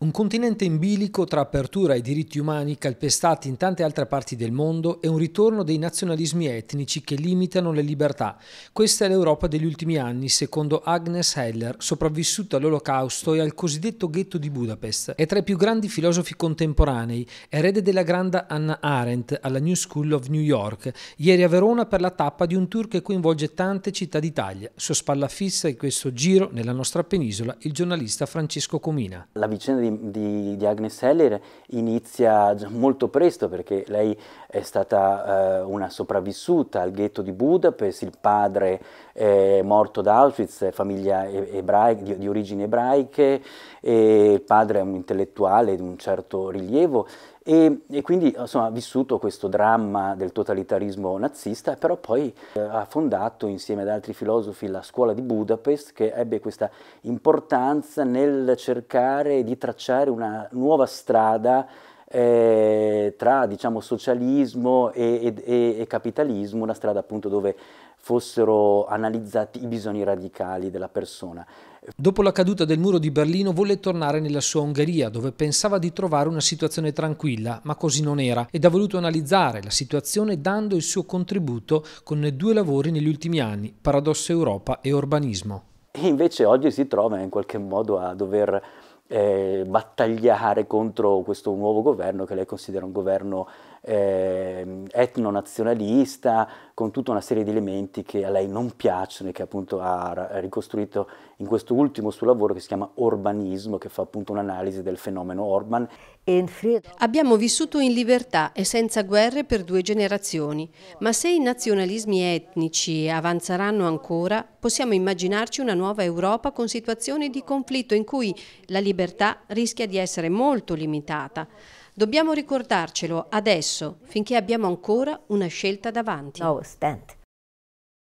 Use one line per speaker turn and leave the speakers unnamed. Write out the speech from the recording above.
Un continente in bilico tra apertura ai diritti umani calpestati in tante altre parti del mondo e un ritorno dei nazionalismi etnici che limitano le libertà. Questa è l'Europa degli ultimi anni, secondo Agnes Heller, sopravvissuta all'Olocausto e al cosiddetto ghetto di Budapest. È tra i più grandi filosofi contemporanei, erede della grande Anna Arendt alla New School of New York, ieri a Verona per la tappa di un tour che coinvolge tante città d'Italia. Sua spalla fissa in questo giro nella nostra penisola il giornalista Francesco Comina.
La vicenda di di, di, di, Agnes Heller inizia molto presto perché lei è stata eh, una sopravvissuta al ghetto di Budapest, il padre è morto da Auschwitz, famiglia ebraica, di, di origini ebraiche, il padre è un intellettuale di un certo rilievo e, e, quindi insomma, ha vissuto questo dramma del totalitarismo nazista, però poi eh, ha fondato insieme ad altri filosofi la scuola di Budapest che ebbe questa importanza nel cercare di tracciare tracciare una nuova strada eh, tra diciamo, socialismo e, e, e, capitalismo, una strada appunto dove fossero analizzati i bisogni radicali della persona.
Dopo la caduta del muro di Berlino volle tornare nella sua Ungheria, dove pensava di trovare una situazione tranquilla, ma così non era, ed ha voluto analizzare la situazione dando il suo contributo con due lavori negli ultimi anni, Paradosso Europa e Urbanismo.
E invece oggi si trova in qualche modo a dover eh, battagliare contro questo nuovo governo che lei considera un governo eh, etnonazionalista, con tutta una serie di elementi che a lei non piacciono e che appunto ha ricostruito in questo ultimo suo lavoro che si chiama Orbanismo, che fa appunto un'analisi del fenomeno Orban.
Abbiamo vissuto in libertà e senza guerre per due generazioni, ma se i nazionalismi etnici avanzeranno ancora, possiamo immaginarci una nuova Europa con situazioni di conflitto in cui la libertà libertà rischia di essere molto limitata. Dobbiamo ricordarcelo adesso, finché abbiamo ancora una scelta davanti. No, stand.